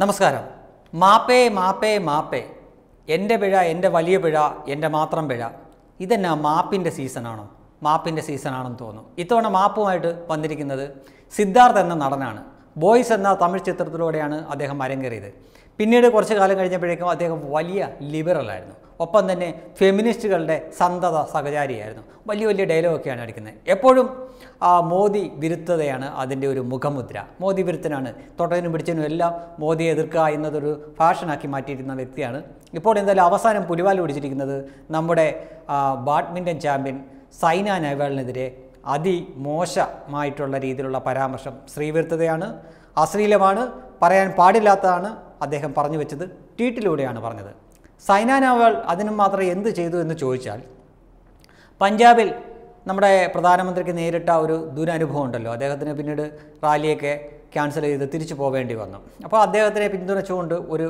നമസ്കാരം മാപ്പേ മാപ്പേ മാപ്പേ എൻ്റെ പിഴ എൻ്റെ വലിയ പിഴ എൻ്റെ മാത്രം പിഴ ഇതെന്നാ മാപ്പിൻ്റെ സീസണാണോ മാപ്പിൻ്റെ സീസണാണെന്ന് തോന്നുന്നു ഇത്തവണ മാപ്പുമായിട്ട് വന്നിരിക്കുന്നത് സിദ്ധാർത്ഥ എന്ന നടനാണ് ബോയ്സ് എന്ന തമിഴ് ചിത്രത്തിലൂടെയാണ് അദ്ദേഹം അരങ്ങേറിയത് പിന്നീട് കുറച്ച് കാലം കഴിഞ്ഞപ്പോഴേക്കും അദ്ദേഹം വലിയ ലിബറലായിരുന്നു ഒപ്പം തന്നെ ഫെമിനിസ്റ്റുകളുടെ സന്തത സഹചാരിയായിരുന്നു വലിയ വലിയ ഡയലോഗൊക്കെയാണ് അടിക്കുന്നത് എപ്പോഴും ആ മോദി വിരുദ്ധതയാണ് അതിൻ്റെ ഒരു മുഖമുദ്ര മോദി വിരുദ്ധനാണ് തൊട്ടതിനും പിടിച്ചതിനും എല്ലാം മോദിയെ എതിർക്കുക എന്നതൊരു ഫാഷനാക്കി മാറ്റിയിരുന്ന വ്യക്തിയാണ് ഇപ്പോൾ എന്തായാലും അവസാനം പുലിവാൽ പിടിച്ചിരിക്കുന്നത് നമ്മുടെ ബാഡ്മിൻ്റൺ ചാമ്പ്യൻ സൈന നെഹ്വാളിനെതിരെ അതിമോശമായിട്ടുള്ള രീതിയിലുള്ള പരാമർശം സ്ത്രീവിരുദ്ധതയാണ് അശ്ലീലമാണ് പറയാൻ പാടില്ലാത്തതാണ് അദ്ദേഹം പറഞ്ഞു വെച്ചത് ട്വീറ്റിലൂടെയാണ് പറഞ്ഞത് സൈന നെഹ്വൽ അതിനും മാത്രം എന്ത് ചെയ്തു എന്ന് ചോദിച്ചാൽ പഞ്ചാബിൽ നമ്മുടെ പ്രധാനമന്ത്രിക്ക് നേരിട്ട ഒരു ദുരനുഭവം ഉണ്ടല്ലോ അദ്ദേഹത്തിന് പിന്നീട് റാലിയൊക്കെ ക്യാൻസൽ ചെയ്ത് തിരിച്ചു പോവേണ്ടി വന്നു അപ്പോൾ അദ്ദേഹത്തിനെ പിന്തുണച്ചുകൊണ്ട് ഒരു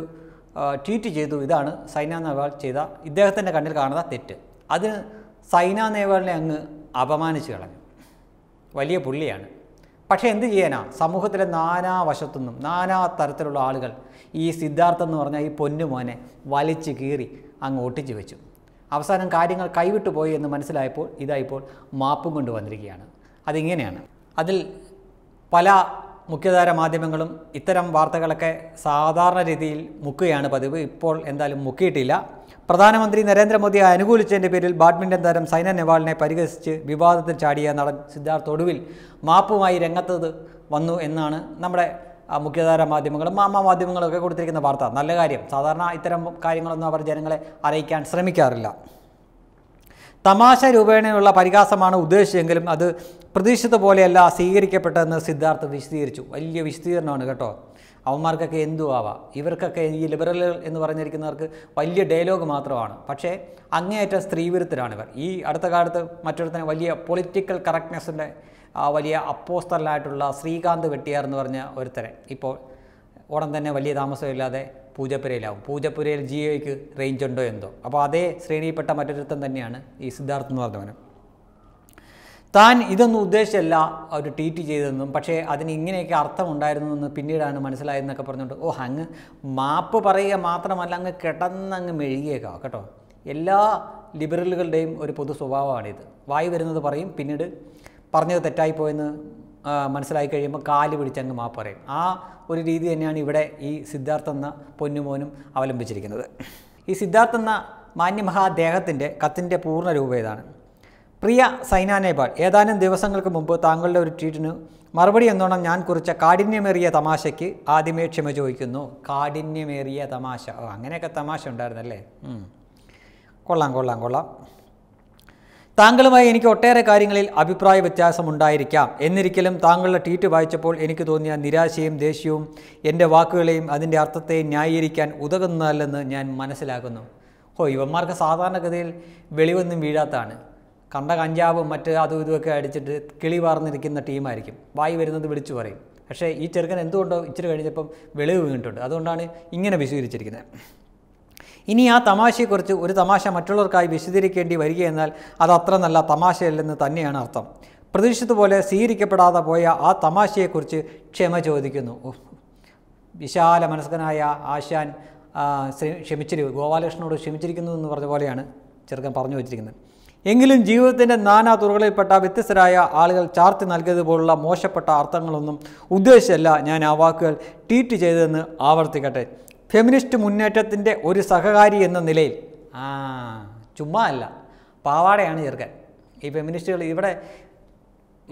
ട്വീറ്റ് ചെയ്തു ഇതാണ് സൈന നെഹ്വാൾ ചെയ്ത ഇദ്ദേഹത്തിൻ്റെ കണ്ണിൽ കാണുന്ന തെറ്റ് അതിന് സൈന നെഹ്വാളിനെ അങ്ങ് അപമാനിച്ചു കളഞ്ഞു വലിയ പുള്ളിയാണ് പക്ഷേ എന്ത് ചെയ്യാനാ സമൂഹത്തിലെ നാനാ വശത്തുനിന്നും നാനാ തരത്തിലുള്ള ആളുകൾ ഈ സിദ്ധാർത്ഥം എന്ന് പറഞ്ഞാൽ ഈ പൊന്നുമോനെ വലിച്ചു കീറി അങ്ങ് ഒട്ടിച്ചു വെച്ചു അവസാനം കാര്യങ്ങൾ കൈവിട്ടു പോയി എന്ന് മനസ്സിലായപ്പോൾ ഇതായിപ്പോൾ മാപ്പും കൊണ്ടുവന്നിരിക്കുകയാണ് അതിങ്ങനെയാണ് അതിൽ പല മുഖ്യധാര മാധ്യമങ്ങളും ഇത്തരം വാർത്തകളൊക്കെ സാധാരണ രീതിയിൽ മുക്കുകയാണ് പതിവ് ഇപ്പോൾ എന്തായാലും മുക്കിയിട്ടില്ല പ്രധാനമന്ത്രി നരേന്ദ്രമോദിയെ അനുകൂലിച്ചതിൻ്റെ പേരിൽ ബാഡ്മിൻ്റൺ താരം സൈന നെഹ്വാളിനെ പരിഹസിച്ച് വിവാദത്തിൽ ചാടിയ നടൻ സിദ്ധാർത്ഥ് ഒടുവിൽ മാപ്പുമായി രംഗത്തത് വന്നു എന്നാണ് നമ്മുടെ മുഖ്യധാര മാധ്യമങ്ങളും മാമ മാധ്യമങ്ങളൊക്കെ കൊടുത്തിരിക്കുന്ന വാർത്ത നല്ല കാര്യം സാധാരണ ഇത്തരം കാര്യങ്ങളൊന്നും അവർ ജനങ്ങളെ അറിയിക്കാൻ ശ്രമിക്കാറില്ല തമാശ രൂപേണയുള്ള പരിഹാസമാണ് ഉദ്ദേശിച്ചെങ്കിലും അത് പ്രതീക്ഷിത പോലെയല്ല സ്വീകരിക്കപ്പെട്ടതെന്ന് സിദ്ധാർത്ഥ വിശദീകരിച്ചു വലിയ വിശദീകരണമാണ് കേട്ടോ അവന്മാർക്കൊക്കെ എന്തു ആവാം ഇവർക്കൊക്കെ ഈ ലിബറലുകൾ എന്ന് പറഞ്ഞിരിക്കുന്നവർക്ക് വലിയ ഡയലോഗ് മാത്രമാണ് പക്ഷേ അങ്ങേയറ്റം സ്ത്രീവിരുദ്ധരാണ് ഇവർ ഈ അടുത്ത കാലത്ത് മറ്റൊരുത്തനെ വലിയ പൊളിറ്റിക്കൽ കറക്റ്റ്നെസ്സിൻ്റെ വലിയ അപ്പോസ്തലായിട്ടുള്ള ശ്രീകാന്ത് വെട്ടിയാർ എന്ന് പറഞ്ഞ ഒരുത്തരെ ഇപ്പോൾ ഉടൻ തന്നെ വലിയ താമസമില്ലാതെ പൂജപ്പുരയിലാവും പൂജപ്പുരയിൽ ജിയോയ്ക്ക് റേഞ്ച് ഉണ്ടോ എന്തോ അപ്പോൾ അതേ ശ്രേണിയിൽപ്പെട്ട മറ്റൊരുത്തം തന്നെയാണ് ഈ സിദ്ധാർത്ഥ് എന്ന് പറഞ്ഞവനും താൻ ഇതൊന്നും ഉദ്ദേശിച്ചല്ല അവർ ട്വീറ്റ് ചെയ്തതെന്നും പക്ഷേ അതിന് ഇങ്ങനെയൊക്കെ എന്ന് പിന്നീടാണ് മനസ്സിലായതെന്നൊക്കെ പറഞ്ഞുകൊണ്ട് ഓ അങ്ങ് മാപ്പ് പറയുക മാത്രമല്ല അങ്ങ് കിടന്നങ്ങ് മെഴുകിയേക്കാം കേട്ടോ എല്ലാ ലിബറലുകളുടെയും ഒരു പൊതു സ്വഭാവമാണിത് വായി വരുന്നത് പറയും പിന്നീട് പറഞ്ഞത് തെറ്റായിപ്പോയെന്ന് മനസ്സിലായി കഴിയുമ്പോൾ കാല് പിടിച്ച് അങ്ങ് മാപ്പ് പറയും ആ ഒരു രീതി തന്നെയാണ് ഇവിടെ ഈ സിദ്ധാർത്ഥ എന്ന പൊന്നുമോനും അവലംബിച്ചിരിക്കുന്നത് ഈ സിദ്ധാർത്ഥ എന്ന മാന്യമഹാദേഹത്തിൻ്റെ കത്തിൻ്റെ പൂർണ്ണ രൂപ ഇതാണ് പ്രിയ സൈന നേബാൾ ഏതാനും ദിവസങ്ങൾക്ക് മുമ്പ് താങ്കളുടെ ഒരു ട്വീറ്റിന് മറുപടി എന്നോണം ഞാൻ കുറിച്ച കാഠിന്യമേറിയ തമാശയ്ക്ക് ആദ്യമേ ക്ഷമ ചോദിക്കുന്നു കാഠിന്യമേറിയ തമാശ ഓ അങ്ങനെയൊക്കെ തമാശ ഉണ്ടായിരുന്നല്ലേ കൊള്ളാം കൊള്ളാം കൊള്ളാം താങ്കളുമായി എനിക്ക് ഒട്ടേറെ കാര്യങ്ങളിൽ അഭിപ്രായ വ്യത്യാസമുണ്ടായിരിക്കാം എന്നിരിക്കലും താങ്കളുടെ ട്വീറ്റ് വായിച്ചപ്പോൾ എനിക്ക് തോന്നിയ നിരാശയും ദേഷ്യവും എൻ്റെ വാക്കുകളെയും അതിൻ്റെ അർത്ഥത്തെ ന്യായീകരിക്കാൻ ഉതകുന്നതല്ലെന്ന് ഞാൻ മനസ്സിലാക്കുന്നു ഓ ഇവന്മാർക്ക് സാധാരണഗതിയിൽ വെളിവൊന്നും വീഴാത്താണ് കണ്ട കഞ്ചാവും മറ്റ് അതും ഇതുമൊക്കെ അടിച്ചിട്ട് കിളി പറന്നിരിക്കുന്ന ടീമായിരിക്കും വായി വരുന്നത് വിളിച്ചു പറയും പക്ഷേ ഈ ചെറുക്കൻ എന്തുകൊണ്ടോ ഇച്ചിരി കഴിഞ്ഞപ്പം വെളിവ് വീണിട്ടുണ്ട് അതുകൊണ്ടാണ് ഇങ്ങനെ വിശദീകരിച്ചിരിക്കുന്നത് ഇനി ആ തമാശയെക്കുറിച്ച് ഒരു തമാശ മറ്റുള്ളവർക്കായി വിശദീകരിക്കേണ്ടി വരികയെന്നാൽ അത് അത്ര നല്ല തമാശയല്ലെന്ന് തന്നെയാണ് അർത്ഥം പ്രതീക്ഷിച്ചതുപോലെ സ്വീകരിക്കപ്പെടാതെ പോയ ആ തമാശയെക്കുറിച്ച് ക്ഷമ ചോദിക്കുന്നു വിശാല മനസ്കനായ ആശാൻ ക്ഷമിച്ചിരി ഗോപാലകൃഷ്ണനോട് ക്ഷമിച്ചിരിക്കുന്നു എന്ന് പറഞ്ഞ പോലെയാണ് ചെറുക്കൻ പറഞ്ഞു വച്ചിരിക്കുന്നത് എങ്കിലും ജീവിതത്തിൻ്റെ തുറകളിൽപ്പെട്ട വ്യത്യസ്തരായ ആളുകൾ ചാർത്തി നൽകിയതുപോലുള്ള മോശപ്പെട്ട അർത്ഥങ്ങളൊന്നും ഉദ്ദേശിച്ചല്ല ഞാൻ ആ വാക്കുകൾ ട്വീറ്റ് ചെയ്തതെന്ന് ആവർത്തിക്കട്ടെ ഫെമിനിസ്റ്റ് മുന്നേറ്റത്തിൻ്റെ ഒരു സഹകാരി എന്ന നിലയിൽ ആ ചുമ്മാ അല്ല പാവാടയാണ് ചെറുക്കൻ ഈ ഫെമിനിസ്റ്റുകൾ ഇവിടെ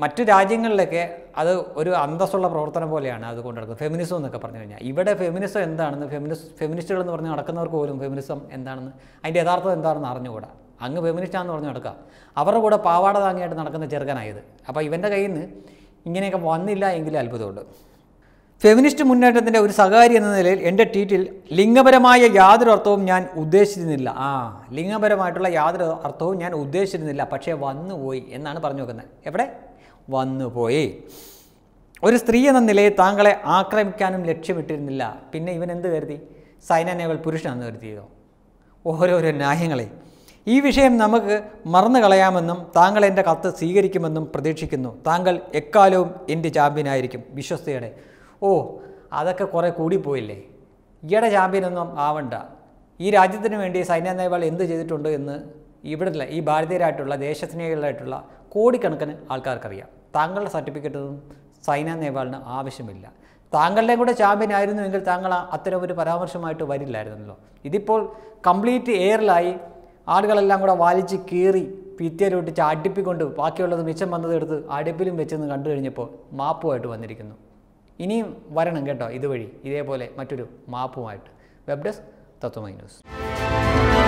മറ്റു രാജ്യങ്ങളിലൊക്കെ അത് ഒരു അന്തസ്സുള്ള പ്രവർത്തനം പോലെയാണ് അത് കൊണ്ടെടുക്കുന്നത് ഫെമിനിസം എന്നൊക്കെ പറഞ്ഞു കഴിഞ്ഞാൽ ഇവിടെ ഫെമിനിസം എന്താണെന്ന് ഫെമിനിസ് ഫെമിനിസ്റ്റുകൾ എന്ന് പറഞ്ഞ് നടക്കുന്നവർക്ക് പോലും ഫെമിനിസം എന്താണെന്ന് അതിൻ്റെ യഥാർത്ഥം എന്താണെന്ന് അറിഞ്ഞുകൂടാ അങ്ങ് ഫെമിനിസ്റ്റാന്ന് പറഞ്ഞ് നടക്കുക അവരുടെ കൂടെ പാവാട താങ്ങിയായിട്ട് നടക്കുന്ന ചെറുക്കനായത് അപ്പോൾ ഇവൻ്റെ കയ്യിൽ നിന്ന് ഇങ്ങനെയൊക്കെ വന്നില്ല എങ്കിലും അത്ഭുതമുണ്ട് ഫെമിനിസ്റ്റ് മുന്നേറ്റത്തിൻ്റെ ഒരു സഹകാരി എന്ന നിലയിൽ എൻ്റെ ട്വീറ്റിൽ ലിംഗപരമായ യാതൊരു അർത്ഥവും ഞാൻ ഉദ്ദേശിച്ചിരുന്നില്ല ആ ലിംഗപരമായിട്ടുള്ള യാതൊരു അർത്ഥവും ഞാൻ ഉദ്ദേശിച്ചിരുന്നില്ല പക്ഷേ വന്നുപോയി എന്നാണ് പറഞ്ഞു വെക്കുന്നത് എവിടെ വന്നുപോയി ഒരു സ്ത്രീ എന്ന നിലയിൽ താങ്കളെ ആക്രമിക്കാനും ലക്ഷ്യമിട്ടിരുന്നില്ല പിന്നെ ഇവൻ എന്ത് കരുതി സൈന നേവൽ പുരുഷനാണെന്ന് കരുതിയതോ ഓരോരോ ന്യായങ്ങളെ ഈ വിഷയം നമുക്ക് മറന്നു കളയാമെന്നും താങ്കൾ എൻ്റെ കത്ത് സ്വീകരിക്കുമെന്നും പ്രതീക്ഷിക്കുന്നു താങ്കൾ എക്കാലവും എൻ്റെ ചാമ്പ്യനായിരിക്കും വിശ്വസ്തയുടെ ഓ അതൊക്കെ കുറേ കൂടിപ്പോയില്ലേ ഈയിടെ ചാമ്പ്യനൊന്നും ആവണ്ട ഈ രാജ്യത്തിന് വേണ്ടി സൈന്യ നേവാൾ എന്ത് ചെയ്തിട്ടുണ്ട് എന്ന് ഇവിടെ ഈ ഭാരതീയരായിട്ടുള്ള ദേശസ്നേഹികളായിട്ടുള്ള കോടിക്കണക്കിന് ആൾക്കാർക്കറിയാം താങ്കളുടെ സർട്ടിഫിക്കറ്റൊന്നും സൈന നേവാളിന് ആവശ്യമില്ല താങ്കളുടെയും കൂടെ ചാമ്പ്യൻ ആയിരുന്നുവെങ്കിൽ താങ്കൾ അത്തരം ഒരു പരാമർശമായിട്ട് വരില്ലായിരുന്നല്ലോ ഇതിപ്പോൾ കംപ്ലീറ്റ് എയറിലായി ആളുകളെല്ലാം കൂടെ വലിച്ച് കീറി പിറ്റേലൊട്ടിച്ച് അടുപ്പിക്കൊണ്ട് ബാക്കിയുള്ളത് മിച്ചം വന്നത് എടുത്ത് അടുപ്പിലും വെച്ചെന്ന് കണ്ടു കഴിഞ്ഞപ്പോൾ മാപ്പുമായിട്ട് വന്നിരിക്കുന്നു ഇനിയും വരണം കേട്ടോ ഇതുവഴി ഇതേപോലെ മറ്റൊരു മാപ്പുമായിട്ട് വെബ് ഡെസ്ക് തത്വമൈ ന്യൂസ്